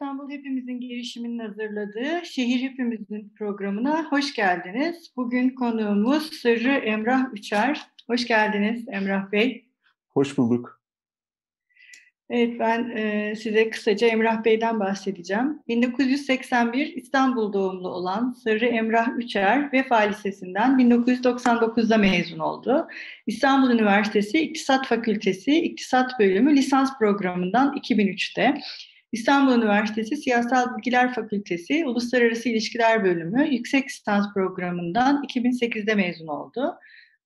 İstanbul Hepimizin girişiminin hazırladığı Şehir Hepimizin programına hoş geldiniz. Bugün konuğumuz Sırrı Emrah Üçer. Hoş geldiniz Emrah Bey. Hoş bulduk. Evet ben e, size kısaca Emrah Bey'den bahsedeceğim. 1981 İstanbul doğumlu olan Sırrı Emrah Üçer Vefa Lisesi'nden 1999'da mezun oldu. İstanbul Üniversitesi İktisat Fakültesi İktisat Bölümü lisans programından 2003'te İstanbul Üniversitesi Siyasal Bilgiler Fakültesi Uluslararası İlişkiler Bölümü yüksek lisans programından 2008'de mezun oldu.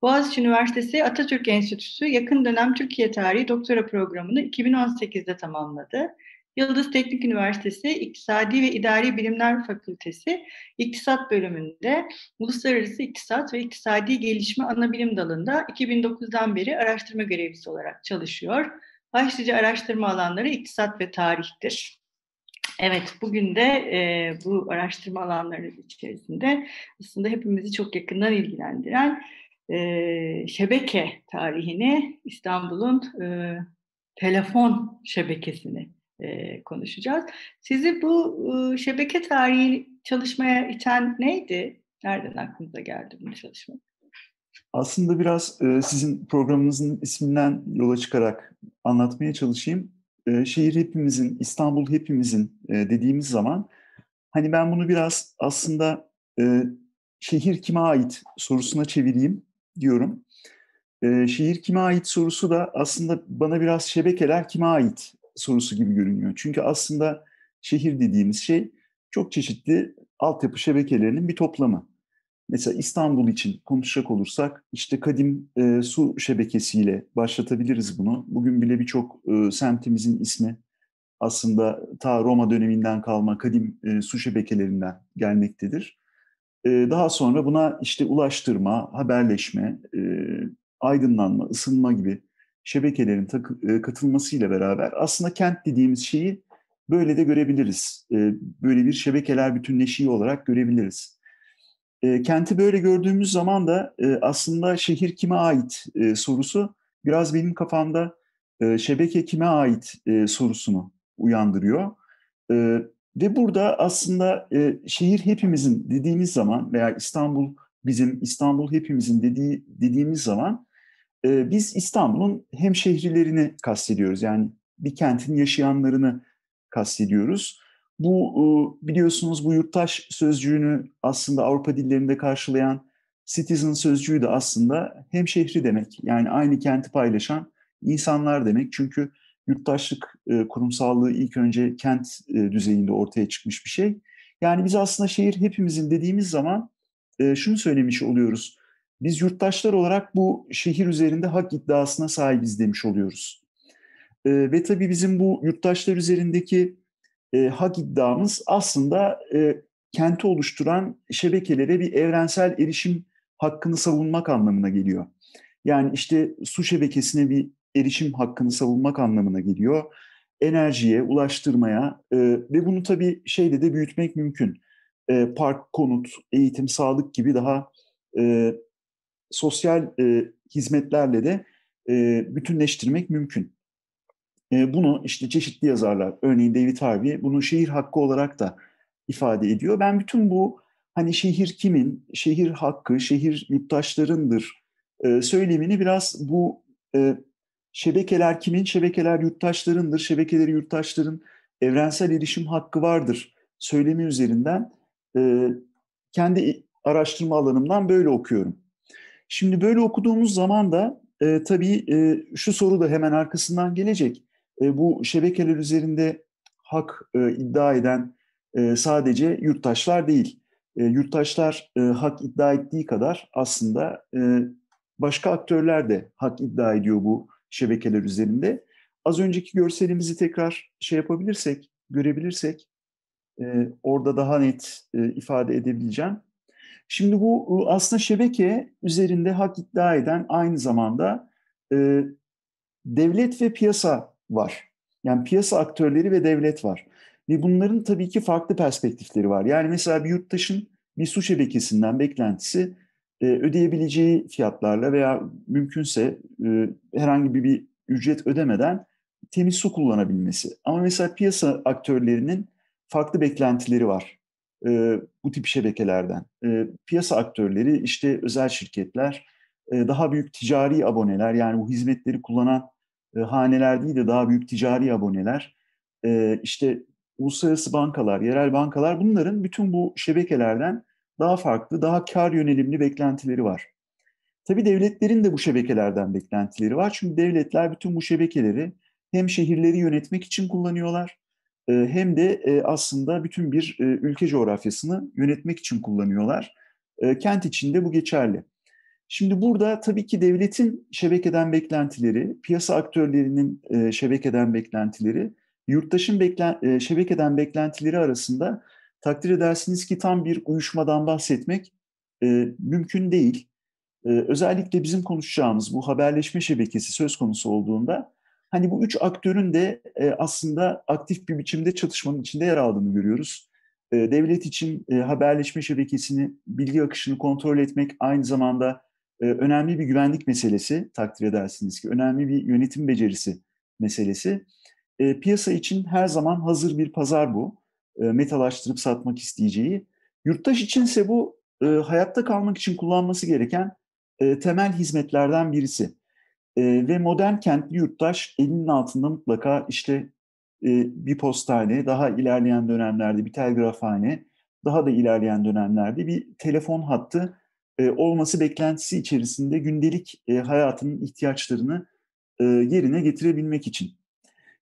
Boğaziçi Üniversitesi Atatürk Enstitüsü yakın dönem Türkiye Tarihi Doktora Programını 2018'de tamamladı. Yıldız Teknik Üniversitesi İktisadi ve İdari Bilimler Fakültesi İktisat bölümünde Uluslararası İktisat ve İktisadi Gelişme Anabilim Dalı'nda 2009'dan beri araştırma görevlisi olarak çalışıyor. Başlıca araştırma alanları iktisat ve tarihtir. Evet, bugün de e, bu araştırma alanları içerisinde aslında hepimizi çok yakından ilgilendiren e, şebeke tarihini, İstanbul'un e, telefon şebekesini e, konuşacağız. Sizi bu e, şebeke tarihi çalışmaya iten neydi? Nereden aklınıza geldi bu çalışma? Aslında biraz e, sizin programınızın isminden yola çıkarak anlatmaya çalışayım. E, şehir hepimizin, İstanbul hepimizin e, dediğimiz zaman hani ben bunu biraz aslında şehir kime ait sorusuna çevireyim diyorum. şehir kime ait sorusu da aslında bana biraz şebekeler kime ait sorusu gibi görünüyor. Çünkü aslında şehir dediğimiz şey çok çeşitli altyapı şebekelerinin bir toplamı. Mesela İstanbul için konuşacak olursak işte kadim e, su şebekesiyle başlatabiliriz bunu. Bugün bile birçok e, semtimizin ismi aslında ta Roma döneminden kalma kadim e, su şebekelerinden gelmektedir. E, daha sonra buna işte ulaştırma, haberleşme, e, aydınlanma, ısınma gibi şebekelerin takı, e, katılmasıyla beraber aslında kent dediğimiz şeyi böyle de görebiliriz. E, böyle bir şebekeler bütünleşiği olarak görebiliriz. E, kenti böyle gördüğümüz zaman da e, aslında şehir kime ait e, sorusu biraz benim kafamda e, şebeke kime ait e, sorusunu uyandırıyor. E, ve burada aslında e, şehir hepimizin dediğimiz zaman veya İstanbul bizim İstanbul hepimizin dediği dediğimiz zaman e, biz İstanbul'un hem şehirlerini kastediyoruz yani bir kentin yaşayanlarını kastediyoruz. Bu e, biliyorsunuz bu yurttaş sözcüğünü aslında Avrupa dillerinde karşılayan citizen sözcüğü de aslında hem şehri demek. Yani aynı kenti paylaşan insanlar demek. Çünkü yurttaşlık e, kurumsallığı ilk önce kent e, düzeyinde ortaya çıkmış bir şey. Yani biz aslında şehir hepimizin dediğimiz zaman şunu söylemiş oluyoruz. Biz yurttaşlar olarak bu şehir üzerinde hak iddiasına sahibiz demiş oluyoruz. Ve tabii bizim bu yurttaşlar üzerindeki e, hak iddiamız aslında e, kenti oluşturan şebekelere bir evrensel erişim hakkını savunmak anlamına geliyor. Yani işte su şebekesine bir erişim hakkını savunmak anlamına geliyor. Enerjiye, ulaştırmaya e, ve bunu tabii şeyde de büyütmek mümkün. E, park, konut, eğitim, sağlık gibi daha e, sosyal e, hizmetlerle de e, bütünleştirmek mümkün. Ee, bunu işte çeşitli yazarlar, örneğin David Harvey bunu şehir hakkı olarak da ifade ediyor. Ben bütün bu hani şehir kimin, şehir hakkı, şehir yurttaşlarındır e, söylemini biraz bu e, şebekeler kimin, şebekeler yurttaşlarındır, şebekeleri yurttaşların evrensel erişim hakkı vardır söylemi üzerinden e, kendi araştırma alanımdan böyle okuyorum. Şimdi böyle okuduğumuz zaman da e, tabii e, şu soru da hemen arkasından gelecek e, bu şebekeler üzerinde hak e, iddia eden e, sadece yurttaşlar değil. E, yurttaşlar e, hak iddia ettiği kadar aslında e, başka aktörler de hak iddia ediyor bu şebekeler üzerinde. Az önceki görselimizi tekrar şey yapabilirsek, görebilirsek e, orada daha net e, ifade edebileceğim. Şimdi bu aslında şebeke üzerinde hak iddia eden aynı zamanda e, devlet ve piyasa var. Yani piyasa aktörleri ve devlet var. Ve bunların tabii ki farklı perspektifleri var. Yani mesela bir yurttaşın bir su şebekesinden beklentisi e, ödeyebileceği fiyatlarla veya mümkünse e, herhangi bir, bir ücret ödemeden temiz su kullanabilmesi. Ama mesela piyasa aktörlerinin farklı beklentileri var e, bu tip şebekelerden. piyasa aktörleri işte özel şirketler, daha büyük ticari aboneler yani bu hizmetleri kullanan e, haneler değil de daha büyük ticari aboneler, e, işte uluslararası bankalar, yerel bankalar bunların bütün bu şebekelerden daha farklı, daha kar yönelimli beklentileri var. Tabii devletlerin de bu şebekelerden beklentileri var. Çünkü devletler bütün bu şebekeleri hem şehirleri yönetmek için kullanıyorlar e, hem de e, aslında bütün bir e, ülke coğrafyasını yönetmek için kullanıyorlar. Kent içinde bu geçerli. Şimdi burada tabii ki devletin şebekeden beklentileri, piyasa aktörlerinin e, şebekeden beklentileri, yurttaşın beklen, e, şebekeden beklentileri arasında takdir edersiniz ki tam bir uyuşmadan bahsetmek e, mümkün değil. özellikle bizim konuşacağımız bu haberleşme şebekesi söz konusu olduğunda hani bu üç aktörün de aslında aktif bir biçimde çatışmanın içinde yer aldığını görüyoruz. devlet için haberleşme şebekesini, bilgi akışını kontrol etmek aynı zamanda önemli bir güvenlik meselesi takdir edersiniz ki, önemli bir yönetim becerisi meselesi. piyasa için her zaman hazır bir pazar bu. E, metalaştırıp satmak isteyeceği. Yurttaş içinse bu hayatta kalmak için kullanması gereken temel hizmetlerden birisi. ve modern kentli yurttaş elinin altında mutlaka işte bir postane, daha ilerleyen dönemlerde bir telgrafhane, daha da ilerleyen dönemlerde bir telefon hattı e, olması beklentisi içerisinde gündelik e, hayatının ihtiyaçlarını e, yerine getirebilmek için.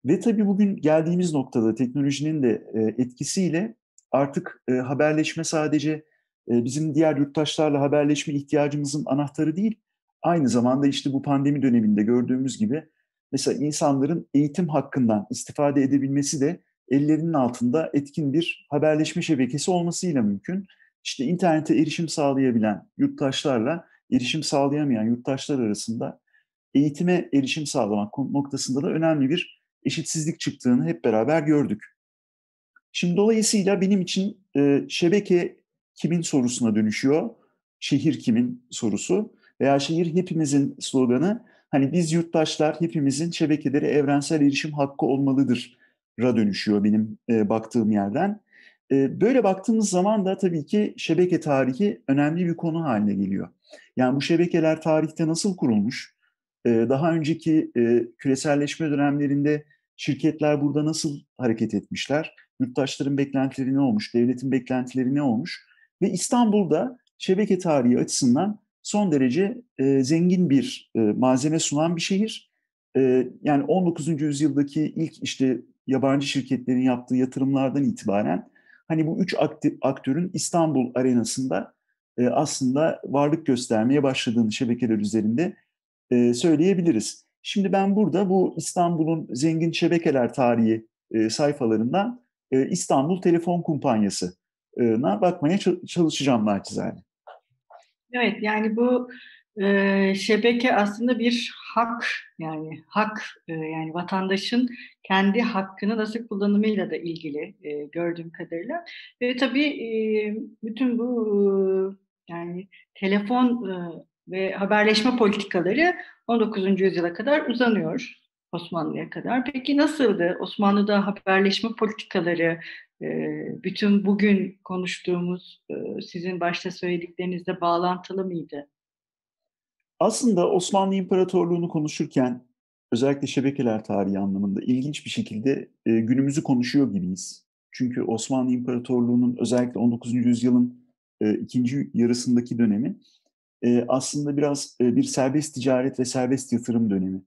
Ve tabii bugün geldiğimiz noktada teknolojinin de e, etkisiyle artık haberleşme sadece bizim diğer yurttaşlarla haberleşme ihtiyacımızın anahtarı değil, aynı zamanda işte bu pandemi döneminde gördüğümüz gibi mesela insanların eğitim hakkından istifade edebilmesi de ellerinin altında etkin bir haberleşme şebekesi olmasıyla mümkün işte internete erişim sağlayabilen yurttaşlarla erişim sağlayamayan yurttaşlar arasında eğitime erişim sağlamak noktasında da önemli bir eşitsizlik çıktığını hep beraber gördük. Şimdi dolayısıyla benim için e, şebeke kimin sorusuna dönüşüyor, şehir kimin sorusu veya şehir hepimizin sloganı hani biz yurttaşlar hepimizin şebekeleri evrensel erişim hakkı olmalıdır ra dönüşüyor benim e, baktığım yerden. Böyle baktığımız zaman da tabii ki şebeke tarihi önemli bir konu haline geliyor. Yani bu şebekeler tarihte nasıl kurulmuş? Daha önceki küreselleşme dönemlerinde şirketler burada nasıl hareket etmişler? Yurttaşların beklentileri ne olmuş? Devletin beklentileri ne olmuş? Ve İstanbul'da şebeke tarihi açısından son derece zengin bir malzeme sunan bir şehir. Yani 19. yüzyıldaki ilk işte yabancı şirketlerin yaptığı yatırımlardan itibaren hani bu üç aktörün İstanbul arenasında e, aslında varlık göstermeye başladığını şebekeler üzerinde e, söyleyebiliriz. Şimdi ben burada bu İstanbul'un zengin şebekeler tarihi e, sayfalarından e, İstanbul Telefon Kumpanyası'na bakmaya çalışacağım naçizane. Evet yani bu e, şebeke aslında bir hak yani hak e, yani vatandaşın kendi hakkını nasıl kullanımıyla da ilgili e, gördüğüm kadarıyla ve tabii e, bütün bu e, yani telefon e, ve haberleşme politikaları 19. yüzyıla kadar uzanıyor Osmanlı'ya kadar. Peki nasıldı Osmanlı'da haberleşme politikaları bütün bugün konuştuğumuz sizin başta söylediklerinizle bağlantılı mıydı? Aslında Osmanlı İmparatorluğu'nu konuşurken özellikle şebekeler tarihi anlamında ilginç bir şekilde e, günümüzü konuşuyor gibiyiz. Çünkü Osmanlı İmparatorluğu'nun özellikle 19. yüzyılın e, ikinci yarısındaki dönemi e, aslında biraz e, bir serbest ticaret ve serbest yatırım dönemi.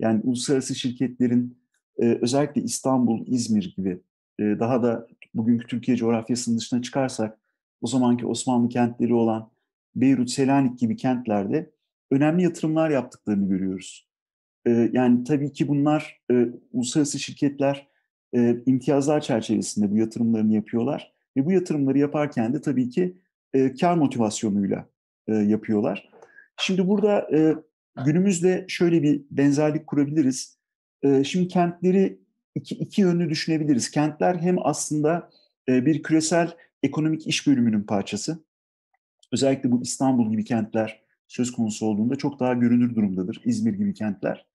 Yani uluslararası şirketlerin e, özellikle İstanbul, İzmir gibi e, daha da bugünkü Türkiye coğrafyasının dışına çıkarsak o zamanki Osmanlı kentleri olan Beyrut, Selanik gibi kentlerde önemli yatırımlar yaptıklarını görüyoruz. Ee, yani tabii ki bunlar e, uluslararası şirketler e, imtiyazlar çerçevesinde bu yatırımlarını yapıyorlar. Ve bu yatırımları yaparken de tabii ki e, kar motivasyonuyla yapıyorlar. Şimdi burada günümüzde şöyle bir benzerlik kurabiliriz. şimdi kentleri iki, iki yönlü düşünebiliriz. Kentler hem aslında bir küresel ekonomik iş bölümünün parçası. Özellikle bu İstanbul gibi kentler, söz konusu olduğunda çok daha görünür durumdadır İzmir gibi kentler.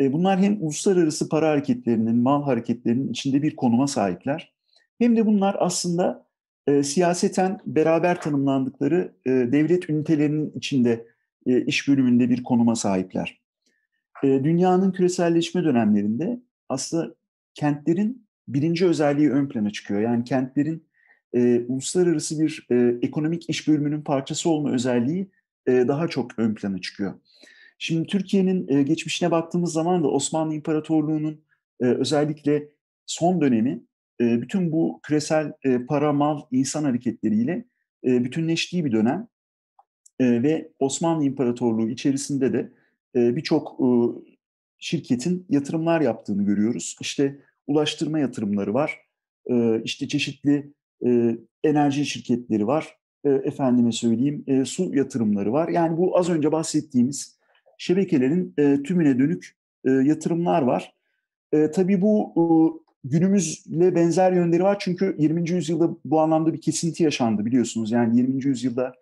E, bunlar hem uluslararası para hareketlerinin, mal hareketlerinin içinde bir konuma sahipler hem de bunlar aslında e, siyaseten beraber tanımlandıkları e, devlet ünitelerinin içinde e, iş bölümünde bir konuma sahipler. E, dünyanın küreselleşme dönemlerinde aslında kentlerin birinci özelliği ön plana çıkıyor. Yani kentlerin e, uluslararası bir e, ekonomik iş bölümünün parçası olma özelliği e, daha çok ön plana çıkıyor. Şimdi Türkiye'nin e, geçmişine baktığımız zaman da Osmanlı İmparatorluğu'nun e, özellikle son dönemi bütün bu küresel para, mal, insan hareketleriyle bütünleştiği bir dönem ve Osmanlı İmparatorluğu içerisinde de birçok şirketin yatırımlar yaptığını görüyoruz. İşte ulaştırma yatırımları var, işte çeşitli enerji şirketleri var, e, efendime söyleyeyim e, su yatırımları var. Yani bu az önce bahsettiğimiz şebekelerin e, tümüne dönük e, yatırımlar var. E, tabii bu e, günümüzle benzer yönleri var çünkü 20. yüzyılda bu anlamda bir kesinti yaşandı biliyorsunuz. Yani 20. yüzyılda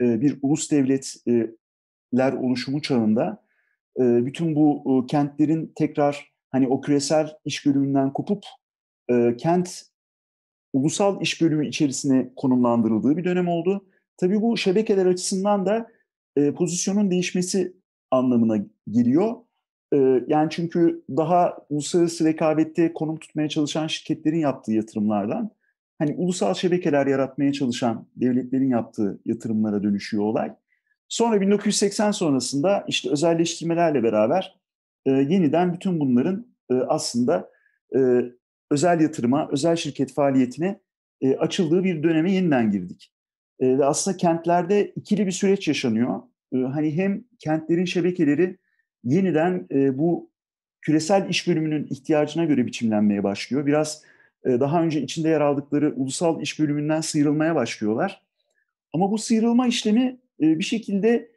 e, bir ulus devletler e, oluşumu çağında e, bütün bu e, kentlerin tekrar hani o küresel iş bölümünden kopup e, kent ulusal iş bölümü içerisine konumlandırıldığı bir dönem oldu. Tabii bu şebekeler açısından da e, pozisyonun değişmesi anlamına geliyor. E, yani çünkü daha uluslararası rekabette konum tutmaya çalışan şirketlerin yaptığı yatırımlardan hani ulusal şebekeler yaratmaya çalışan devletlerin yaptığı yatırımlara dönüşüyor olay. Sonra 1980 sonrasında işte özelleştirmelerle beraber e, yeniden bütün bunların e, aslında e, özel yatırıma, özel şirket faaliyetine e, açıldığı bir döneme yeniden girdik. E, ve aslında kentlerde ikili bir süreç yaşanıyor. E, hani hem kentlerin şebekeleri yeniden e, bu küresel iş bölümünün ihtiyacına göre biçimlenmeye başlıyor. Biraz e, daha önce içinde yer aldıkları ulusal iş bölümünden sıyrılmaya başlıyorlar. Ama bu sıyrılma işlemi e, bir şekilde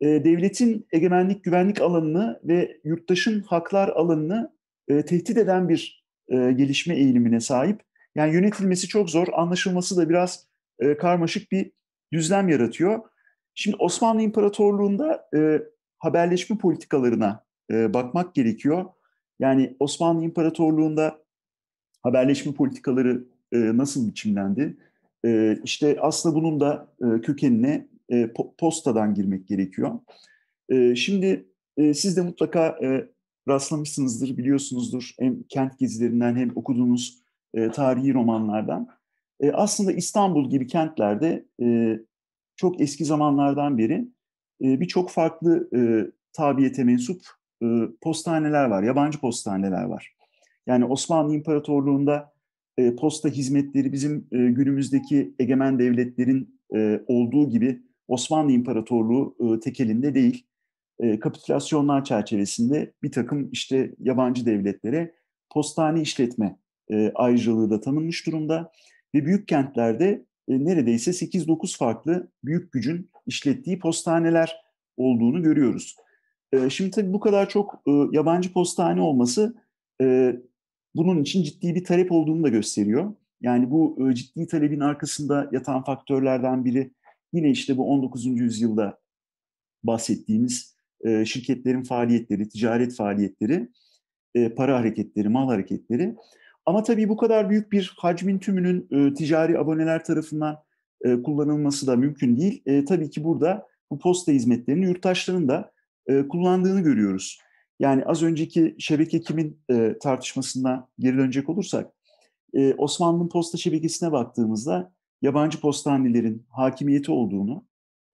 e, devletin egemenlik güvenlik alanını ve yurttaşın haklar alanını e, tehdit eden bir e, gelişme eğilimine sahip. Yani yönetilmesi çok zor, anlaşılması da biraz e, karmaşık bir düzlem yaratıyor. Şimdi Osmanlı İmparatorluğu'nda e, haberleşme politikalarına e, bakmak gerekiyor. Yani Osmanlı İmparatorluğu'nda haberleşme politikaları e, nasıl biçimlendi? E, işte aslında bunun da e, kökenine e, postadan girmek gerekiyor. E, şimdi e, siz de mutlaka e, rastlamışsınızdır, biliyorsunuzdur hem kent gezilerinden hem okuduğunuz e, tarihi romanlardan. E, aslında İstanbul gibi kentlerde e, çok eski zamanlardan beri e, birçok farklı e, tabiyete mensup e, postaneler var, yabancı postaneler var. Yani Osmanlı İmparatorluğu'nda e, posta hizmetleri bizim e, günümüzdeki egemen devletlerin e, olduğu gibi Osmanlı İmparatorluğu e, tekelinde değil e, kapitülasyonlar çerçevesinde bir takım işte yabancı devletlere postane işletme e, ayrıcalığı da tanınmış durumda ve büyük kentlerde e, neredeyse 8-9 farklı büyük gücün işlettiği postaneler olduğunu görüyoruz. E, şimdi tabii bu kadar çok e, yabancı postane olması e, bunun için ciddi bir talep olduğunu da gösteriyor. Yani bu e, ciddi talebin arkasında yatan faktörlerden biri yine işte bu 19. yüzyılda bahsettiğimiz e, şirketlerin faaliyetleri, ticaret faaliyetleri, e, para hareketleri, mal hareketleri. Ama tabii bu kadar büyük bir hacmin tümünün e, ticari aboneler tarafından kullanılması da mümkün değil. tabii ki burada bu posta hizmetlerini yurttaşların da kullandığını görüyoruz. Yani az önceki şebeke kimin tartışmasına geri dönecek olursak, e, Osmanlı'nın posta şebekesine baktığımızda yabancı postanelerin hakimiyeti olduğunu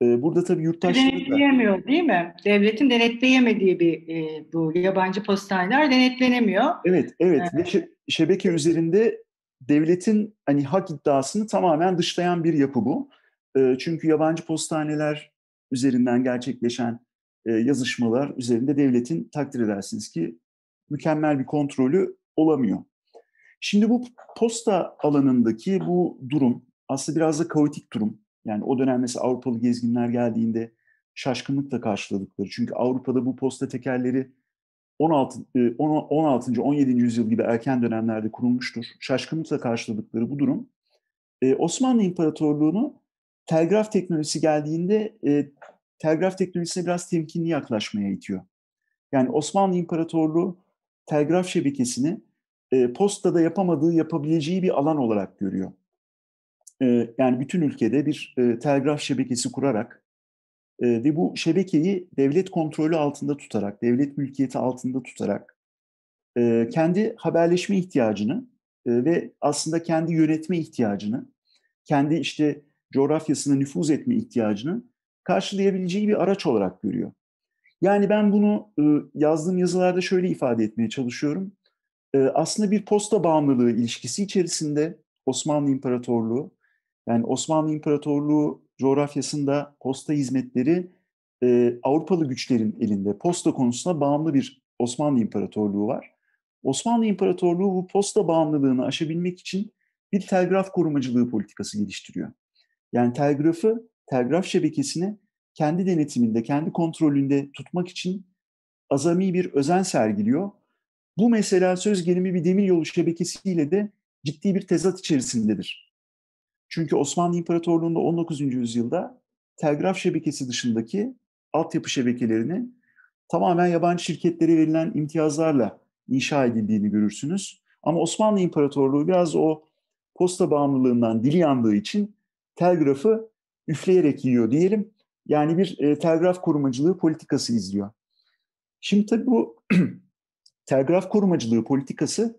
ee, burada tabii yurttaşları Denetleyemiyor değil mi? Devletin denetleyemediği bir e, bu yabancı postaneler denetlenemiyor. Evet, evet. evet. Ve şebeke üzerinde devletin hani hak iddiasını tamamen dışlayan bir yapı bu. E, çünkü yabancı postaneler üzerinden gerçekleşen e, yazışmalar üzerinde devletin takdir edersiniz ki mükemmel bir kontrolü olamıyor. Şimdi bu posta alanındaki bu durum aslında biraz da kaotik durum. Yani o dönem mesela Avrupalı gezginler geldiğinde şaşkınlıkla karşıladıkları. Çünkü Avrupa'da bu posta tekerleri 16. 16. 17. yüzyıl gibi erken dönemlerde kurulmuştur. Şaşkınlıkla karşıladıkları bu durum e, Osmanlı İmparatorluğu'nu telgraf teknolojisi geldiğinde e, telgraf teknolojisine biraz temkinli yaklaşmaya itiyor. Yani Osmanlı İmparatorluğu telgraf şebekesini e, postada yapamadığı yapabileceği bir alan olarak görüyor e, yani bütün ülkede bir e, telgraf şebekesi kurarak e, ve bu şebekeyi devlet kontrolü altında tutarak, devlet mülkiyeti altında tutarak e, kendi haberleşme ihtiyacını e, ve aslında kendi yönetme ihtiyacını, kendi işte coğrafyasına nüfuz etme ihtiyacını karşılayabileceği bir araç olarak görüyor. Yani ben bunu e, yazdığım yazılarda şöyle ifade etmeye çalışıyorum. E, aslında bir posta bağımlılığı ilişkisi içerisinde Osmanlı İmparatorluğu yani Osmanlı İmparatorluğu coğrafyasında posta hizmetleri e, Avrupalı güçlerin elinde. Posta konusuna bağımlı bir Osmanlı İmparatorluğu var. Osmanlı İmparatorluğu bu posta bağımlılığını aşabilmek için bir telgraf korumacılığı politikası geliştiriyor. Yani telgrafı, telgraf şebekesini kendi denetiminde, kendi kontrolünde tutmak için azami bir özen sergiliyor. Bu mesela söz gelimi bir demiryolu şebekesiyle de ciddi bir tezat içerisindedir. Çünkü Osmanlı İmparatorluğu'nda 19. yüzyılda telgraf şebekesi dışındaki altyapı şebekelerini tamamen yabancı şirketlere verilen imtiyazlarla inşa edildiğini görürsünüz. Ama Osmanlı İmparatorluğu biraz o posta bağımlılığından dili yandığı için telgrafı üfleyerek yiyor diyelim. Yani bir e, telgraf korumacılığı politikası izliyor. Şimdi tabii bu telgraf korumacılığı politikası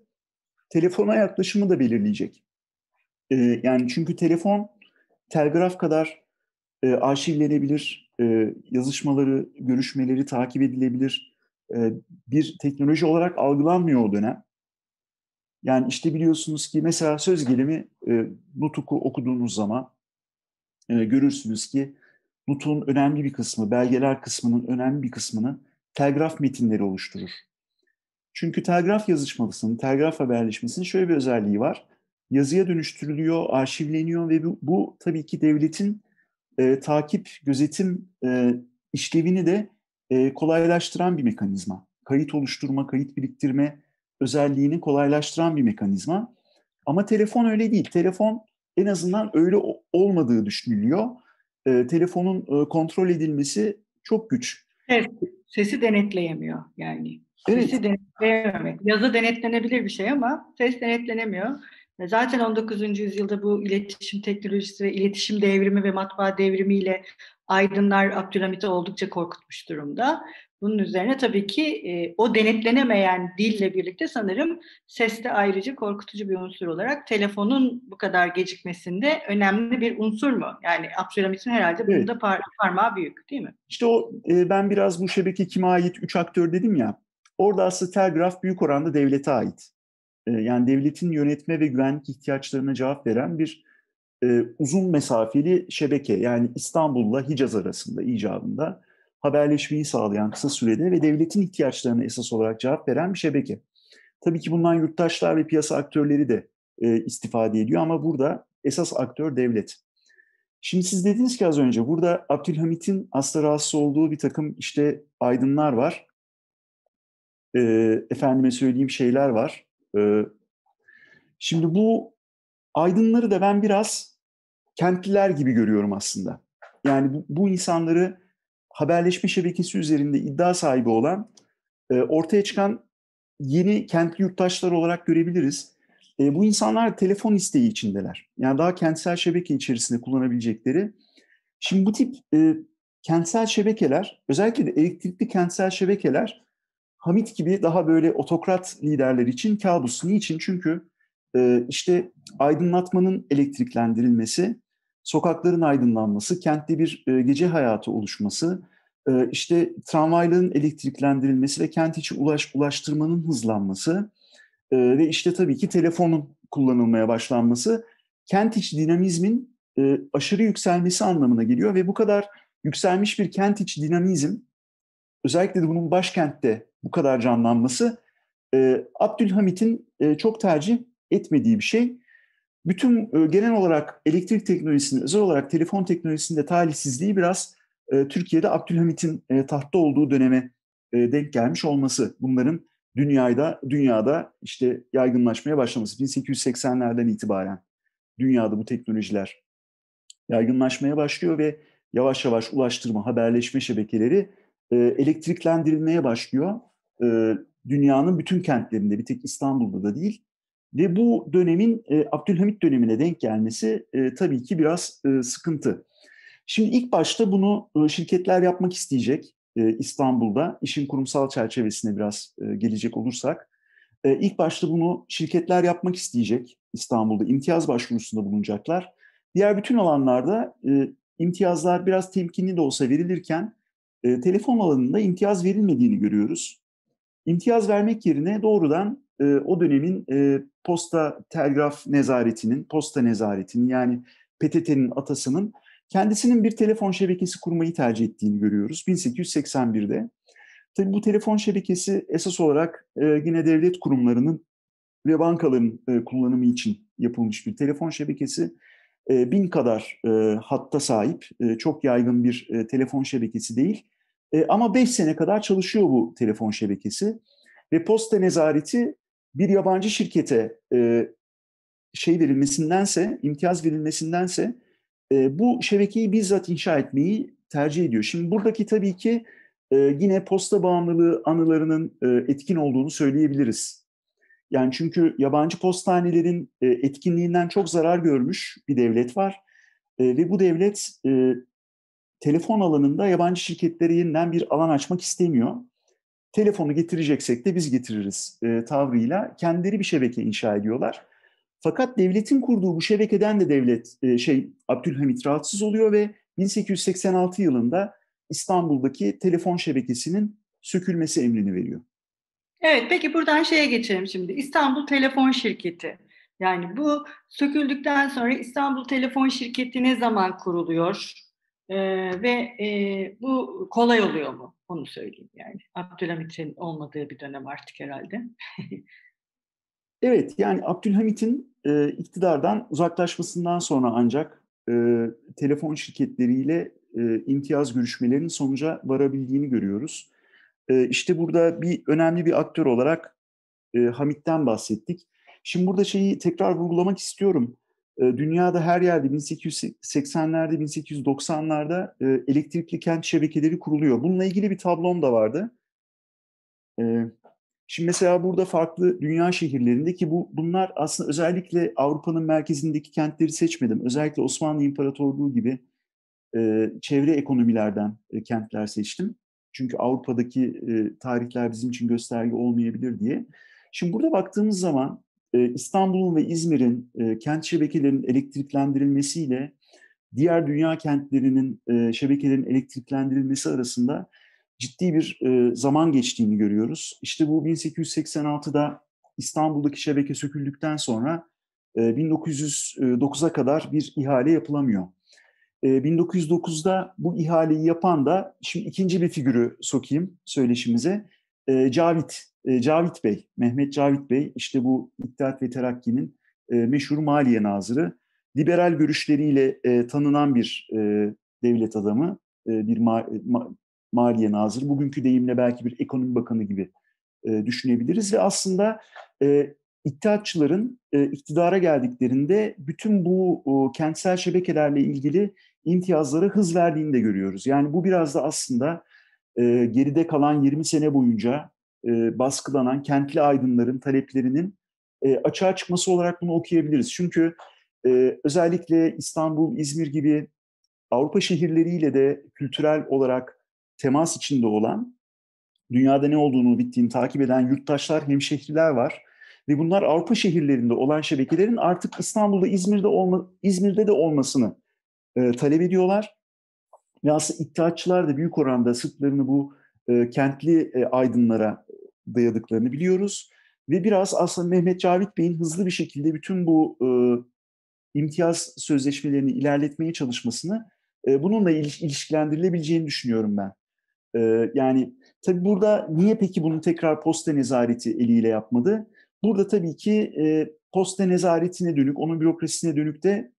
telefona yaklaşımı da belirleyecek. E, yani çünkü telefon telgraf kadar e, arşivlenebilir, e, yazışmaları, görüşmeleri takip edilebilir e, bir teknoloji olarak algılanmıyor o dönem. Yani işte biliyorsunuz ki mesela söz gelimi e, Nutuk'u okuduğunuz zaman e, görürsünüz ki Nutuk'un önemli bir kısmı, belgeler kısmının önemli bir kısmını telgraf metinleri oluşturur. Çünkü telgraf yazışmalısının, telgraf haberleşmesinin şöyle bir özelliği var yazıya dönüştürülüyor, arşivleniyor ve bu, bu tabii ki devletin e, takip, gözetim e, işlevini de e, kolaylaştıran bir mekanizma. Kayıt oluşturma, kayıt biriktirme özelliğini kolaylaştıran bir mekanizma. Ama telefon öyle değil. Telefon en azından öyle olmadığı düşünülüyor. E, telefonun e, kontrol edilmesi çok güç. Evet, sesi denetleyemiyor yani. Sesi denetleyememek. Yazı denetlenebilir bir şey ama ses denetlenemiyor. Zaten 19. yüzyılda bu iletişim teknolojisi ve iletişim devrimi ve matbaa devrimiyle aydınlar Abdülhamit'i oldukça korkutmuş durumda. Bunun üzerine tabii ki e, o denetlenemeyen dille birlikte sanırım seste ayrıca korkutucu bir unsur olarak telefonun bu kadar gecikmesinde önemli bir unsur mu? Yani Abdülhamit'in herhalde evet. bunda par parmağı büyük değil mi? İşte o e, ben biraz bu şebeke kime ait üç aktör dedim ya. Orada aslında telgraf büyük oranda devlete ait. Ee, yani devletin yönetme ve güvenlik ihtiyaçlarına cevap veren bir e, uzun mesafeli şebeke yani İstanbul'la Hicaz arasında icabında haberleşmeyi sağlayan kısa sürede ve devletin ihtiyaçlarına esas olarak cevap veren bir şebeke. Tabii ki bundan yurttaşlar ve piyasa aktörleri de e, istifade ediyor ama burada esas aktör devlet. Şimdi siz dediniz ki az önce burada Abdülhamit'in asla rahatsız olduğu bir takım işte aydınlar var. E, efendime söyleyeyim şeyler var. Şimdi bu aydınları da ben biraz kentliler gibi görüyorum aslında. Yani bu, insanları haberleşme şebekesi üzerinde iddia sahibi olan ortaya çıkan yeni kentli yurttaşlar olarak görebiliriz. bu insanlar telefon isteği içindeler. Yani daha kentsel şebeke içerisinde kullanabilecekleri. Şimdi bu tip kentsel şebekeler, özellikle de elektrikli kentsel şebekeler Hamit gibi daha böyle otokrat liderler için kabus. Niçin? Çünkü e, işte aydınlatmanın elektriklendirilmesi, sokakların aydınlanması, kentte bir e, gece hayatı oluşması, e, işte tramvayların elektriklendirilmesi ve kent içi ulaş, ulaştırmanın hızlanması e, ve işte tabii ki telefonun kullanılmaya başlanması kent içi dinamizmin e, aşırı yükselmesi anlamına geliyor ve bu kadar yükselmiş bir kent içi dinamizm özellikle de bunun başkentte bu kadar canlanması e, Abdülhamit'in e, çok tercih etmediği bir şey. Bütün e, genel olarak elektrik teknolojisinin, özel olarak telefon teknolojisinde talihsizliği biraz e, Türkiye'de Abdülhamit'in e, tahtta olduğu döneme e, denk gelmiş olması. Bunların dünyada dünyada işte yaygınlaşmaya başlaması 1880'lerden itibaren dünyada bu teknolojiler yaygınlaşmaya başlıyor ve yavaş yavaş ulaştırma, haberleşme şebekeleri e, elektriklendirilmeye başlıyor e, dünyanın bütün kentlerinde bir tek İstanbul'da da değil. Ve bu dönemin e, Abdülhamit dönemine denk gelmesi e, tabii ki biraz e, sıkıntı. Şimdi ilk başta bunu e, şirketler yapmak isteyecek e, İstanbul'da. işin kurumsal çerçevesine biraz e, gelecek olursak. E, ilk başta bunu şirketler yapmak isteyecek İstanbul'da. imtiyaz başvurusunda bulunacaklar. Diğer bütün alanlarda e, imtiyazlar biraz temkinli de olsa verilirken e, telefon alanında imtiyaz verilmediğini görüyoruz. İmtiyaz vermek yerine doğrudan e, o dönemin e, posta telgraf nezaretinin, posta nezaretinin yani PTT'nin atasının kendisinin bir telefon şebekesi kurmayı tercih ettiğini görüyoruz 1881'de. Tabii bu telefon şebekesi esas olarak e, yine devlet kurumlarının ve bankaların e, kullanımı için yapılmış bir telefon şebekesi. E, bin kadar e, hatta sahip e, çok yaygın bir e, telefon şebekesi değil. E, ama 5 sene kadar çalışıyor bu telefon şebekesi. Ve posta nezareti bir yabancı şirkete e, şey verilmesindense, imtiyaz verilmesindense e, bu şebekeyi bizzat inşa etmeyi tercih ediyor. Şimdi buradaki tabii ki e, yine posta bağımlılığı anılarının e, etkin olduğunu söyleyebiliriz. Yani çünkü yabancı postanelerin e, etkinliğinden çok zarar görmüş bir devlet var. E, ve bu devlet e, telefon alanında yabancı şirketlere yeniden bir alan açmak istemiyor. Telefonu getireceksek de biz getiririz e, tavrıyla kendileri bir şebeke inşa ediyorlar. Fakat devletin kurduğu bu şebekeden de devlet e, şey Abdülhamit rahatsız oluyor ve 1886 yılında İstanbul'daki telefon şebekesinin sökülmesi emrini veriyor. Evet, peki buradan şeye geçelim şimdi. İstanbul Telefon Şirketi. Yani bu söküldükten sonra İstanbul Telefon Şirketi ne zaman kuruluyor? Ee, ve e, bu kolay oluyor mu? Onu söyleyeyim yani. Abdülhamit'in olmadığı bir dönem artık herhalde. evet yani Abdülhamit'in e, iktidardan uzaklaşmasından sonra ancak e, telefon şirketleriyle e, imtiyaz görüşmelerinin sonuca varabildiğini görüyoruz. E, işte burada bir önemli bir aktör olarak e, Hamit'ten bahsettik. Şimdi burada şeyi tekrar vurgulamak istiyorum. Ee, dünyada her yerde 1880'lerde, 1890'larda e, elektrikli kent şebekeleri kuruluyor. Bununla ilgili bir tablom da vardı. Ee, şimdi mesela burada farklı dünya şehirlerinde ki bu, bunlar aslında özellikle Avrupa'nın merkezindeki kentleri seçmedim. Özellikle Osmanlı İmparatorluğu gibi e, çevre ekonomilerden e, kentler seçtim. Çünkü Avrupa'daki tarihler bizim için gösterge olmayabilir diye. Şimdi burada baktığımız zaman ee, İstanbul'un ve İzmir'in e, kent şebekelerinin elektriklendirilmesiyle diğer dünya kentlerinin e, şebekelerin elektriklendirilmesi arasında ciddi bir e, zaman geçtiğini görüyoruz. İşte bu 1886'da İstanbul'daki şebeke söküldükten sonra 1909'a kadar bir ihale yapılamıyor. 1909'da bu ihaleyi yapan da, şimdi ikinci bir figürü sokayım söyleşimize e, Cavit, e, Cavit Bey, Mehmet Cavit Bey işte bu İttihat ve Terakki'nin e, meşhur maliye nazırı. Liberal görüşleriyle e, tanınan bir e, devlet adamı, e, bir ma, ma, maliye nazırı. Bugünkü deyimle belki bir ekonomi bakanı gibi e, düşünebiliriz ve aslında e, İttihatçıların e, iktidara geldiklerinde bütün bu o, kentsel şebekelerle ilgili imtiyazlara hız verdiğini de görüyoruz. Yani bu biraz da aslında e, geride kalan 20 sene boyunca e, baskılanan kentli aydınların taleplerinin e, açığa çıkması olarak bunu okuyabiliriz. Çünkü e, özellikle İstanbul, İzmir gibi Avrupa şehirleriyle de kültürel olarak temas içinde olan, dünyada ne olduğunu bittiğini takip eden yurttaşlar, hemşehriler var. Ve bunlar Avrupa şehirlerinde olan şebekelerin artık İstanbul'da, İzmir'de, olma, İzmir'de de olmasını e, talep ediyorlar ve aslında iddiatçılar da büyük oranda sırtlarını bu e, kentli e, aydınlara dayadıklarını biliyoruz. Ve biraz aslında Mehmet Cavit Bey'in hızlı bir şekilde bütün bu e, imtiyaz sözleşmelerini ilerletmeye çalışmasını e, bununla iliş, ilişkilendirilebileceğini düşünüyorum ben. E, yani tabii burada niye peki bunu tekrar posta nezareti eliyle yapmadı? Burada tabii ki e, posta nezaretine dönük, onun bürokrasisine dönük de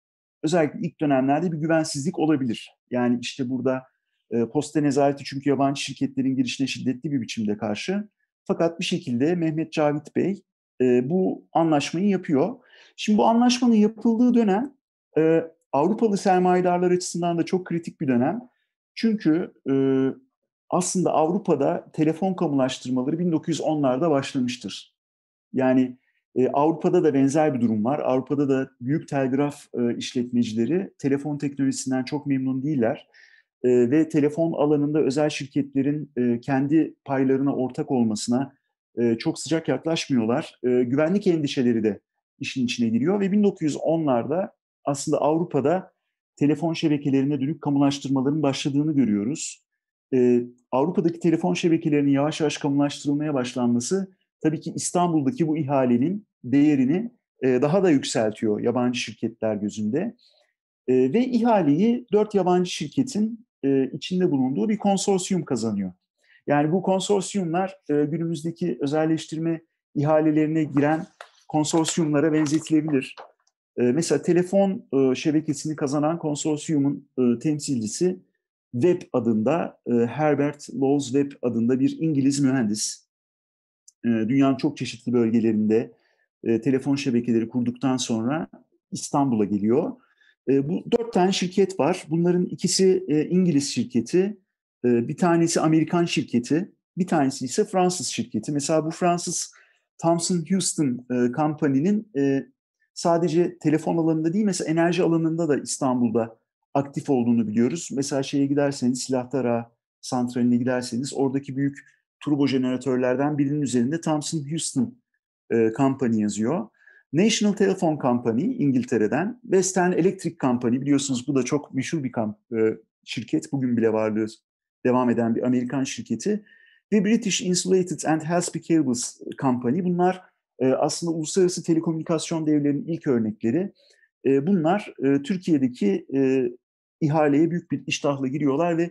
özellikle ilk dönemlerde bir güvensizlik olabilir. Yani işte burada e, posta nezareti çünkü yabancı şirketlerin girişine şiddetli bir biçimde karşı. Fakat bir şekilde Mehmet Cavit Bey e, bu anlaşmayı yapıyor. Şimdi bu anlaşmanın yapıldığı dönem e, Avrupalı sermayedarlar açısından da çok kritik bir dönem. Çünkü e, aslında Avrupa'da telefon kamulaştırmaları 1910'larda başlamıştır. Yani e, Avrupa'da da benzer bir durum var. Avrupa'da da büyük telgraf e, işletmecileri telefon teknolojisinden çok memnun değiller. E, ve telefon alanında özel şirketlerin e, kendi paylarına ortak olmasına e, çok sıcak yaklaşmıyorlar. E, güvenlik endişeleri de işin içine giriyor ve 1910'larda aslında Avrupa'da telefon şebekelerine dönük kamulaştırmaların başladığını görüyoruz. E, Avrupa'daki telefon şebekelerinin yavaş yavaş kamulaştırılmaya başlanması tabii ki İstanbul'daki bu ihalenin değerini e, daha da yükseltiyor yabancı şirketler gözünde. E, ve ihaleyi dört yabancı şirketin e, içinde bulunduğu bir konsorsiyum kazanıyor. Yani bu konsorsiyumlar günümüzdeki özelleştirme ihalelerine giren konsorsiyumlara benzetilebilir. mesela telefon şebekesini kazanan konsorsiyumun temsilcisi Webb adında, Herbert Laws Webb adında bir İngiliz mühendis. Ee, dünyanın çok çeşitli bölgelerinde e, telefon şebekeleri kurduktan sonra İstanbul'a geliyor. E, bu dört tane şirket var. Bunların ikisi e, İngiliz şirketi, bir tanesi Amerikan şirketi, bir tanesi ise Fransız şirketi. Mesela bu Fransız Thomson Houston Company'nin sadece telefon alanında değil mesela enerji alanında da İstanbul'da aktif olduğunu biliyoruz. Mesela şeye giderseniz Silahtara santraline giderseniz oradaki büyük turbo jeneratörlerden birinin üzerinde Thomson Houston e, Company yazıyor. National Telephone Company İngiltere'den, Western Electric Company biliyorsunuz bu da çok meşhur bir kamp, e, şirket. Bugün bile varlığı devam eden bir Amerikan şirketi. Ve British Insulated and Helsby Cables Company. Bunlar e, aslında uluslararası telekomünikasyon devlerinin ilk örnekleri. E, bunlar e, Türkiye'deki e, ihaleye büyük bir iştahla giriyorlar ve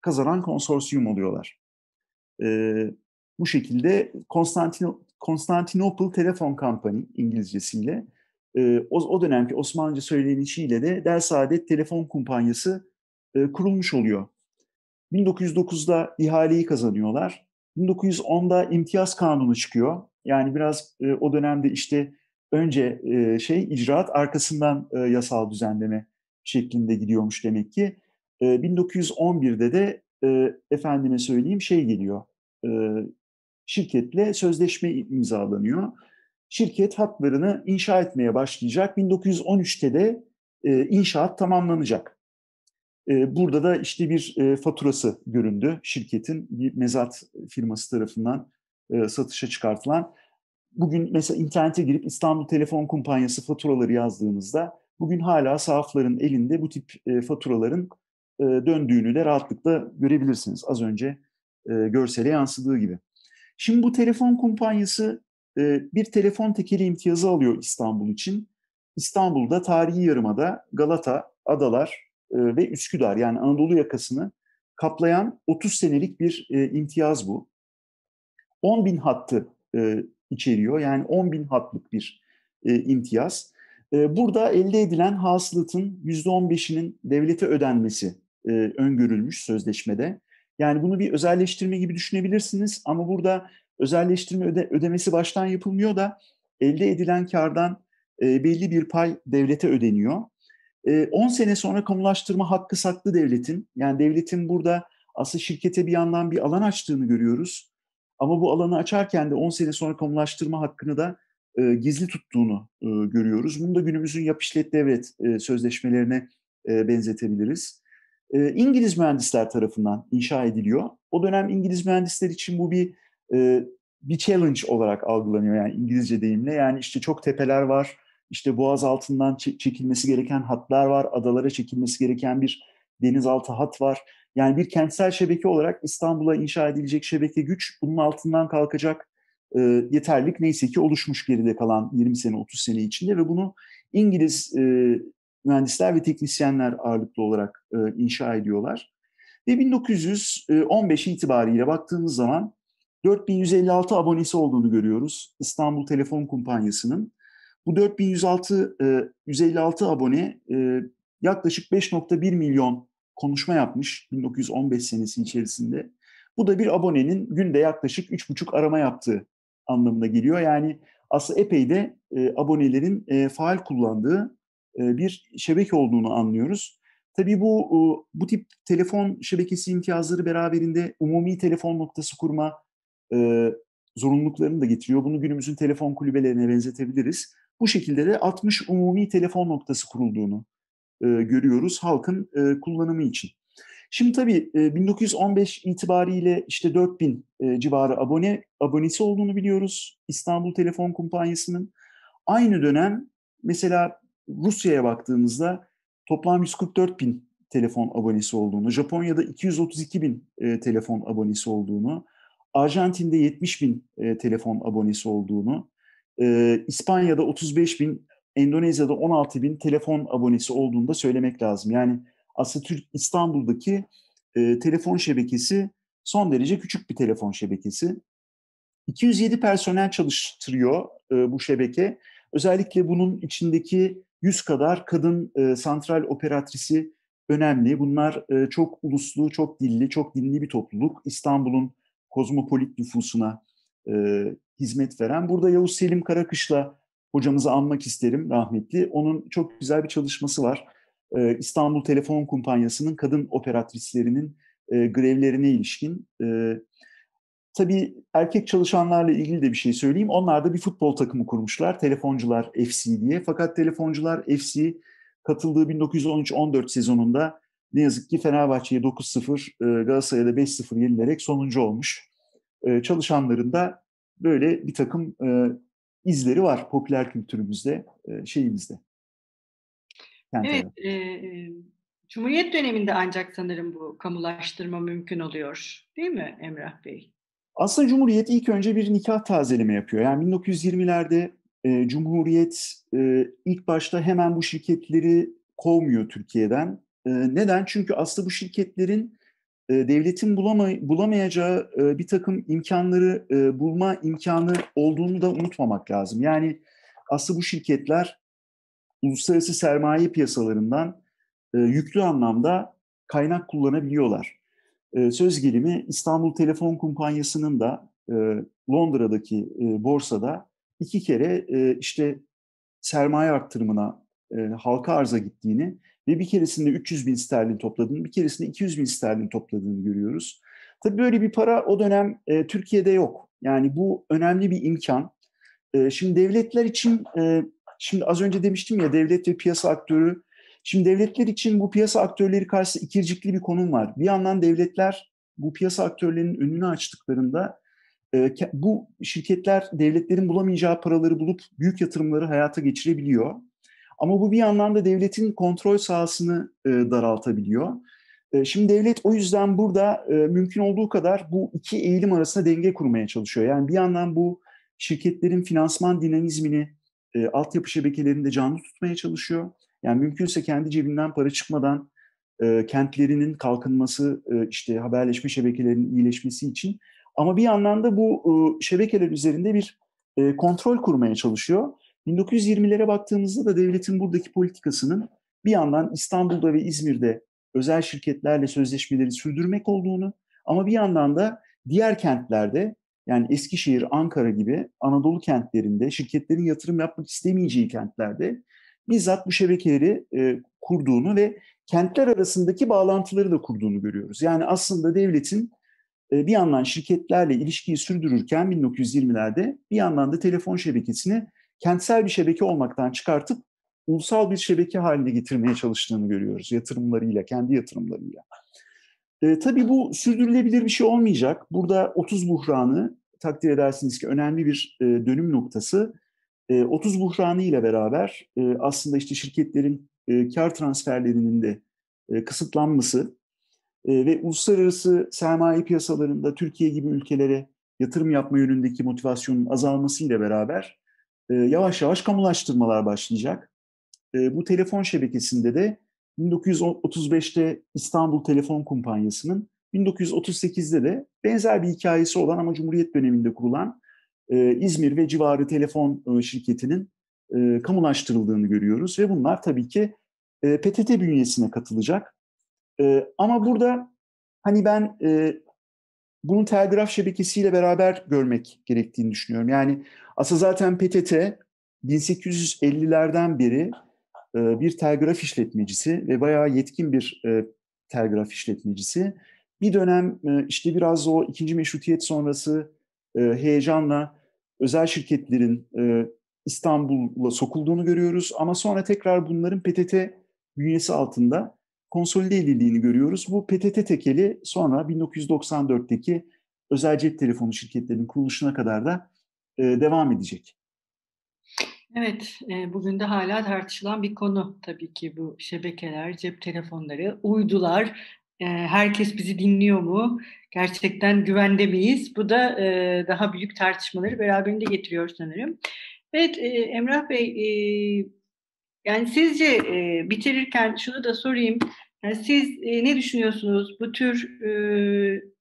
kazanan konsorsiyum oluyorlar. E, bu şekilde Konstantino, Konstantinopol Telefon Company İngilizcesiyle e, o, o dönemki Osmanlıca söylenişiyle de Der Saadet Telefon Kumpanyası e, kurulmuş oluyor. 1909'da ihaleyi kazanıyorlar. 1910'da imtiyaz kanunu çıkıyor. Yani biraz e, o dönemde işte önce e, şey icraat arkasından e, yasal düzenleme şeklinde gidiyormuş demek ki. E, 1911'de de e, efendime söyleyeyim şey geliyor. E, şirketle sözleşme imzalanıyor. Şirket hatlarını inşa etmeye başlayacak. 1913'te de e, inşaat tamamlanacak. E, burada da işte bir e, faturası göründü. Şirketin bir mezat firması tarafından e, satışa çıkartılan. Bugün mesela internete girip İstanbul Telefon Kumpanyası faturaları yazdığınızda bugün hala sahafların elinde bu tip e, faturaların e, döndüğünü de rahatlıkla görebilirsiniz. Az önce e, görsele yansıdığı gibi. Şimdi bu telefon kumpanyası e, bir telefon tekeli imtiyazı alıyor İstanbul için. İstanbul'da tarihi yarımada Galata, Adalar e, ve Üsküdar yani Anadolu yakasını kaplayan 30 senelik bir imtiyaz bu. 10 bin hattı içeriyor yani 10 bin hatlık bir imtiyaz. burada elde edilen hasılatın %15'inin devlete ödenmesi e, öngörülmüş sözleşmede. Yani bunu bir özelleştirme gibi düşünebilirsiniz ama burada özelleştirme öde, ödemesi baştan yapılmıyor da elde edilen kardan e, belli bir pay devlete ödeniyor. 10 e, sene sonra kamulaştırma hakkı saklı devletin. Yani devletin burada aslında şirkete bir yandan bir alan açtığını görüyoruz. Ama bu alanı açarken de 10 sene sonra kamulaştırma hakkını da e, gizli tuttuğunu e, görüyoruz. Bunu da günümüzün yap işlet devlet e, sözleşmelerine e, benzetebiliriz e, İngiliz mühendisler tarafından inşa ediliyor. O dönem İngiliz mühendisler için bu bir e, bir challenge olarak algılanıyor yani İngilizce deyimle. Yani işte çok tepeler var, işte boğaz altından çekilmesi gereken hatlar var, adalara çekilmesi gereken bir denizaltı hat var. Yani bir kentsel şebeke olarak İstanbul'a inşa edilecek şebeke güç bunun altından kalkacak e, yeterlik neyse ki oluşmuş geride kalan 20 sene 30 sene içinde ve bunu İngiliz e, mühendisler ve teknisyenler ağırlıklı olarak e, inşa ediyorlar. Ve 1915 e, itibariyle baktığımız zaman 4156 abonesi olduğunu görüyoruz İstanbul Telefon Kumpanyası'nın. Bu 4106 e, 156 abone e, yaklaşık 5.1 milyon konuşma yapmış 1915 senesi içerisinde. Bu da bir abonenin günde yaklaşık 3,5 arama yaptığı anlamına geliyor. Yani aslında epey de e, abonelerin e, faal kullandığı e, bir şebeke olduğunu anlıyoruz. Tabii bu e, bu tip telefon şebekesi imtiyazları beraberinde umumi telefon noktası kurma e, zorunluluklarını da getiriyor. Bunu günümüzün telefon kulübelerine benzetebiliriz. Bu şekilde de 60 umumi telefon noktası kurulduğunu görüyoruz halkın kullanımı için. Şimdi tabii 1915 itibariyle işte 4000 civarı abone abonesi olduğunu biliyoruz İstanbul Telefon Kumpanyası'nın. Aynı dönem mesela Rusya'ya baktığımızda toplam 144 bin telefon abonesi olduğunu, Japonya'da 232 bin e, telefon abonesi olduğunu, Arjantin'de 70 bin e, telefon abonesi olduğunu, e, İspanya'da 35 bin, Endonezya'da 16 bin telefon abonesi olduğunu da söylemek lazım. Yani aslında Türk İstanbul'daki e, telefon şebekesi son derece küçük bir telefon şebekesi. 207 personel çalıştırıyor e, bu şebeke. Özellikle bunun içindeki 100 kadar kadın e, santral operatrisi önemli. Bunlar e, çok uluslu, çok dilli, çok dinli bir topluluk. İstanbul'un kozmopolit nüfusuna e, hizmet veren. Burada Yavuz Selim Karakış'la hocamızı anmak isterim rahmetli. Onun çok güzel bir çalışması var. E, İstanbul Telefon Kumpanyası'nın kadın operatrislerinin e, grevlerine ilişkin. E, Tabii erkek çalışanlarla ilgili de bir şey söyleyeyim. Onlar da bir futbol takımı kurmuşlar. Telefoncular FC diye. Fakat Telefoncular FC katıldığı 1913-14 sezonunda ne yazık ki Fenerbahçe'ye 9-0, e, Galatasaray'a da 5-0 yenilerek sonuncu olmuş. E, çalışanların da böyle bir takım e, izleri var popüler kültürümüzde, şeyimizde. Kent evet, e, Cumhuriyet döneminde ancak sanırım bu kamulaştırma mümkün oluyor değil mi Emrah Bey? Aslında Cumhuriyet ilk önce bir nikah tazeleme yapıyor. Yani 1920'lerde e, Cumhuriyet e, ilk başta hemen bu şirketleri kovmuyor Türkiye'den. E, neden? Çünkü aslında bu şirketlerin e, devletin bulamay bulamayacağı e, bir takım imkanları e, bulma imkanı olduğunu da unutmamak lazım. Yani aslında bu şirketler uluslararası sermaye piyasalarından e, yüklü anlamda kaynak kullanabiliyorlar e, söz gelimi İstanbul Telefon Kumpanyası'nın da Londra'daki borsada iki kere işte sermaye arttırımına halka arza gittiğini ve bir keresinde 300 bin sterlin topladığını, bir keresinde 200 bin sterlin topladığını görüyoruz. Tabii böyle bir para o dönem e, Türkiye'de yok. Yani bu önemli bir imkan. E, şimdi devletler için, e, şimdi az önce demiştim ya devlet ve piyasa aktörü Şimdi devletler için bu piyasa aktörleri karşısında ikircikli bir konum var. Bir yandan devletler bu piyasa aktörlerinin önünü açtıklarında e, bu şirketler devletlerin bulamayacağı paraları bulup büyük yatırımları hayata geçirebiliyor. Ama bu bir yandan da devletin kontrol sahasını e, daraltabiliyor. E, şimdi devlet o yüzden burada mümkün olduğu kadar bu iki eğilim arasında denge kurmaya çalışıyor. Yani bir yandan bu şirketlerin finansman dinamizmini, altyapı şebekelerini de canlı tutmaya çalışıyor. Yani mümkünse kendi cebinden para çıkmadan e, kentlerinin kalkınması, e, işte haberleşme şebekelerinin iyileşmesi için. Ama bir yandan da bu e, şebekeler üzerinde bir e, kontrol kurmaya çalışıyor. 1920'lere baktığımızda da devletin buradaki politikasının bir yandan İstanbul'da ve İzmir'de özel şirketlerle sözleşmeleri sürdürmek olduğunu ama bir yandan da diğer kentlerde yani Eskişehir, Ankara gibi Anadolu kentlerinde şirketlerin yatırım yapmak istemeyeceği kentlerde bizzat bu şebekeleri e, kurduğunu ve kentler arasındaki bağlantıları da kurduğunu görüyoruz. Yani aslında devletin e, bir yandan şirketlerle ilişkiyi sürdürürken 1920'lerde bir yandan da telefon şebekesini kentsel bir şebeke olmaktan çıkartıp ulusal bir şebeke haline getirmeye çalıştığını görüyoruz yatırımlarıyla, kendi yatırımlarıyla. E, tabii bu sürdürülebilir bir şey olmayacak. Burada 30 buhranı takdir edersiniz ki önemli bir e, dönüm noktası. 30 buhranı ile beraber aslında işte şirketlerin kar transferlerinin de kısıtlanması ve uluslararası sermaye piyasalarında Türkiye gibi ülkelere yatırım yapma yönündeki motivasyonun azalması ile beraber yavaş yavaş kamulaştırmalar başlayacak. bu telefon şebekesinde de 1935'te İstanbul Telefon Kumpanyası'nın 1938'de de benzer bir hikayesi olan ama Cumhuriyet döneminde kurulan e, İzmir ve civarı telefon e, şirketinin e, kamulaştırıldığını görüyoruz ve bunlar tabii ki e, PTT bünyesine katılacak. ama burada hani ben e, bunun telgraf şebekesiyle beraber görmek gerektiğini düşünüyorum. Yani aslında zaten PTT 1850'lerden beri bir telgraf işletmecisi ve bayağı yetkin bir telgraf işletmecisi. Bir dönem işte biraz o ikinci meşrutiyet sonrası heyecanla özel şirketlerin e, İstanbul'a sokulduğunu görüyoruz ama sonra tekrar bunların PTT bünyesi altında konsolide edildiğini görüyoruz. Bu PTT tekeli sonra 1994'teki özel cep telefonu şirketlerinin kuruluşuna kadar da e, devam edecek. Evet, e, bugün de hala tartışılan bir konu tabii ki bu şebekeler, cep telefonları, uydular ee, herkes bizi dinliyor mu? Gerçekten güvende miyiz? Bu da e, daha büyük tartışmaları beraberinde getiriyor sanırım. Evet e, Emrah Bey, e, yani sizce bitirirken şunu da sorayım. Yani siz ne düşünüyorsunuz? Bu tür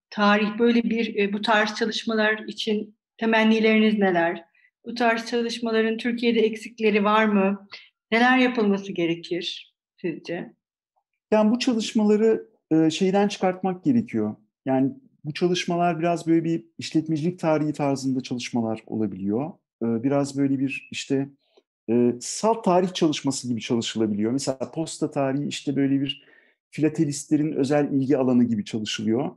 tarih böyle bir bu tarz çalışmalar için temennileriniz neler? Bu tarz çalışmaların Türkiye'de eksikleri var mı? Neler yapılması gerekir sizce? Yani bu çalışmaları şeyden çıkartmak gerekiyor. Yani bu çalışmalar biraz böyle bir işletmecilik tarihi tarzında çalışmalar olabiliyor. biraz böyle bir işte e, salt tarih çalışması gibi çalışılabiliyor. Mesela posta tarihi işte böyle bir filatelistlerin özel ilgi alanı gibi çalışılıyor.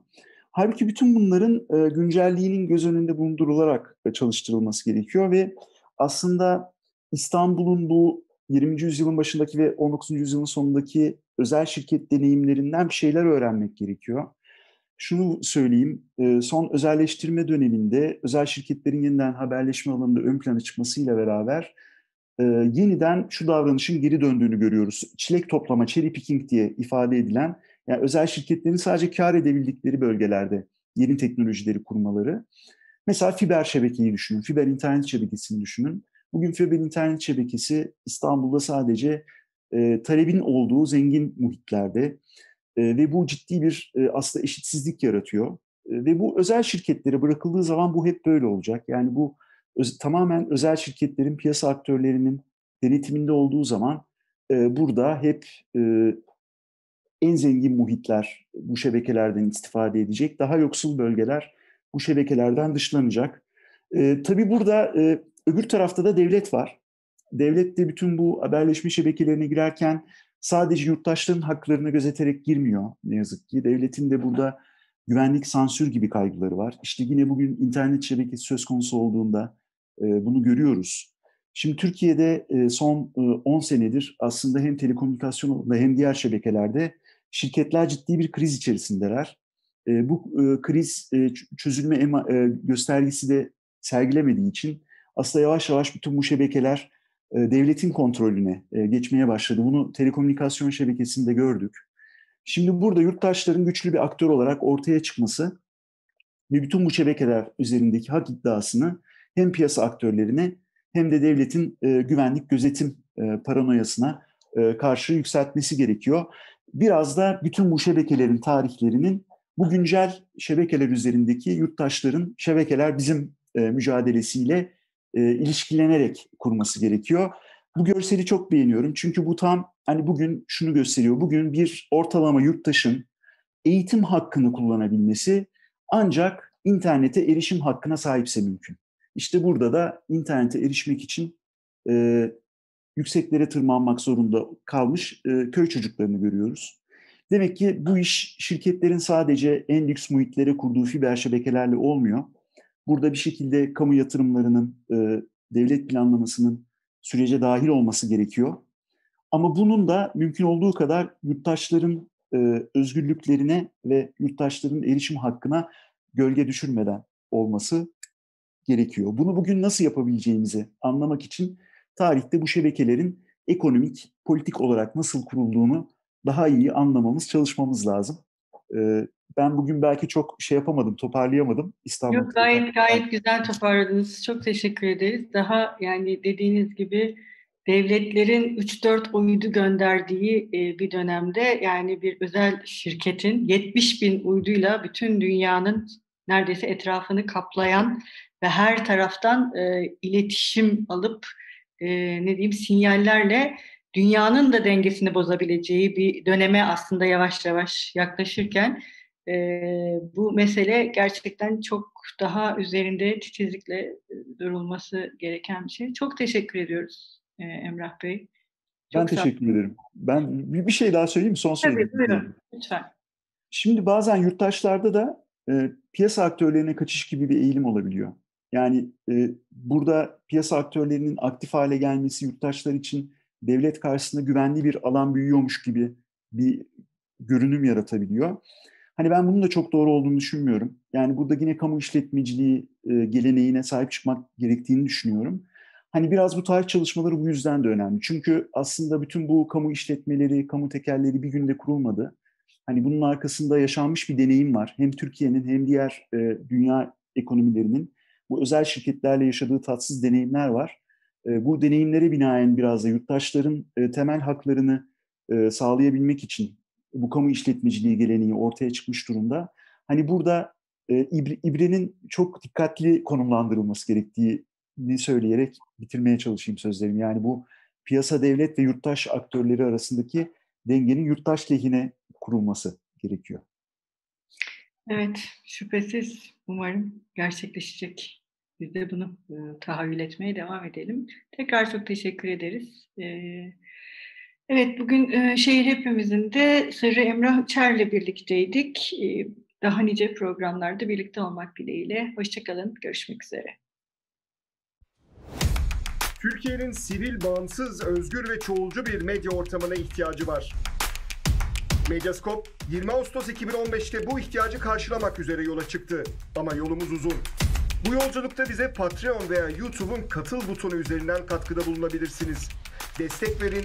Halbuki bütün bunların güncelliğinin göz önünde bulundurularak çalıştırılması gerekiyor ve aslında İstanbul'un bu 20. yüzyılın başındaki ve 19. yüzyılın sonundaki özel şirket deneyimlerinden bir şeyler öğrenmek gerekiyor. Şunu söyleyeyim, e, son özelleştirme döneminde özel şirketlerin yeniden haberleşme alanında ön plana çıkmasıyla beraber e, yeniden şu davranışın geri döndüğünü görüyoruz. Çilek toplama, cherry picking diye ifade edilen, yani özel şirketlerin sadece kar edebildikleri bölgelerde yeni teknolojileri kurmaları. Mesela fiber şebekeyi düşünün, fiber internet şebekesini düşünün. Bugün FEB'in internet şebekesi İstanbul'da sadece e, talebin olduğu zengin muhitlerde e, ve bu ciddi bir e, aslında eşitsizlik yaratıyor. E, ve bu özel şirketlere bırakıldığı zaman bu hep böyle olacak. Yani bu öz, tamamen özel şirketlerin, piyasa aktörlerinin denetiminde olduğu zaman e, burada hep e, en zengin muhitler bu şebekelerden istifade edecek, daha yoksul bölgeler bu şebekelerden dışlanacak. E, tabii burada e, Öbür tarafta da devlet var. Devlet de bütün bu haberleşme şebekelerine girerken sadece yurttaşların haklarını gözeterek girmiyor ne yazık ki. Devletin de burada güvenlik, sansür gibi kaygıları var. İşte yine bugün internet şebekesi söz konusu olduğunda e, bunu görüyoruz. Şimdi Türkiye'de e, son 10 e, senedir aslında hem telekomünikasyon hem diğer şebekelerde şirketler ciddi bir kriz içerisindeler. Bu kriz çözülme göstergesi de sergilemediği için aslında yavaş yavaş bütün bu şebekeler e, devletin kontrolüne e, geçmeye başladı. Bunu telekomünikasyon şebekesinde gördük. Şimdi burada yurttaşların güçlü bir aktör olarak ortaya çıkması ve bütün bu şebekeler üzerindeki hak iddiasını hem piyasa aktörlerine hem de devletin e, güvenlik gözetim paranoyasına karşı yükseltmesi gerekiyor. Biraz da bütün bu şebekelerin tarihlerinin bu güncel şebekeler üzerindeki yurttaşların şebekeler bizim mücadelesiyle e, ilişkilenerek kurması gerekiyor. Bu görseli çok beğeniyorum çünkü bu tam hani bugün şunu gösteriyor. Bugün bir ortalama yurttaşın eğitim hakkını kullanabilmesi ancak internete erişim hakkına sahipse mümkün. İşte burada da internete erişmek için e, yükseklere tırmanmak zorunda kalmış e, köy çocuklarını görüyoruz. Demek ki bu iş şirketlerin sadece en lüks muhitlere kurduğu fiber şebekelerle olmuyor. Burada bir şekilde kamu yatırımlarının, e, devlet planlamasının sürece dahil olması gerekiyor. Ama bunun da mümkün olduğu kadar yurttaşların e, özgürlüklerine ve yurttaşların erişim hakkına gölge düşürmeden olması gerekiyor. Bunu bugün nasıl yapabileceğimizi anlamak için tarihte bu şebekelerin ekonomik, politik olarak nasıl kurulduğunu daha iyi anlamamız, çalışmamız lazım. E, ben bugün belki çok şey yapamadım, toparlayamadım İstanbul. Yok gayet gayet güzel toparladınız. Çok teşekkür ederiz. Daha yani dediğiniz gibi devletlerin 3-4 uydu gönderdiği e, bir dönemde yani bir özel şirketin 70 bin uyduyla bütün dünyanın neredeyse etrafını kaplayan ve her taraftan e, iletişim alıp e, ne diyeyim sinyallerle dünyanın da dengesini bozabileceği bir döneme aslında yavaş yavaş yaklaşırken e, bu mesele gerçekten çok daha üzerinde titizlikle durulması gereken bir şey. Çok teşekkür ediyoruz e, Emrah Bey. Çok ben teşekkür ol. ederim. Ben bir şey daha söyleyeyim son sözü. Tabii buyurun lütfen. Şimdi bazen yurttaşlarda da e, piyasa aktörlerine kaçış gibi bir eğilim olabiliyor. Yani e, burada piyasa aktörlerinin aktif hale gelmesi yurttaşlar için devlet karşısında güvenli bir alan büyüyormuş gibi bir görünüm yaratabiliyor. Hani ben bunun da çok doğru olduğunu düşünmüyorum. Yani burada yine kamu işletmeciliği e, geleneğine sahip çıkmak gerektiğini düşünüyorum. Hani biraz bu tarih çalışmaları bu yüzden de önemli. Çünkü aslında bütün bu kamu işletmeleri, kamu tekerleri bir günde kurulmadı. Hani bunun arkasında yaşanmış bir deneyim var. Hem Türkiye'nin hem diğer e, dünya ekonomilerinin bu özel şirketlerle yaşadığı tatsız deneyimler var. E, bu deneyimlere binaen biraz da yurttaşların e, temel haklarını e, sağlayabilmek için bu kamu işletmeciliği geleneği ortaya çıkmış durumda. Hani burada e, İbre, İbre'nin çok dikkatli konumlandırılması gerektiğini söyleyerek bitirmeye çalışayım sözlerimi. Yani bu piyasa, devlet ve yurttaş aktörleri arasındaki dengenin yurttaş lehine kurulması gerekiyor. Evet, şüphesiz umarım gerçekleşecek. Biz de bunu e, tahayyül etmeye devam edelim. Tekrar çok teşekkür ederiz. E, Evet, bugün e, şehir hepimizin de Sarı Emrah Çer'le birlikteydik. E, daha nice programlarda birlikte olmak dileğiyle. Hoşçakalın, görüşmek üzere. Türkiye'nin sivil, bağımsız, özgür ve çoğulcu bir medya ortamına ihtiyacı var. Medyascope 20 Ağustos 2015'te bu ihtiyacı karşılamak üzere yola çıktı. Ama yolumuz uzun. Bu yolculukta bize Patreon veya YouTube'un katıl butonu üzerinden katkıda bulunabilirsiniz. Destek verin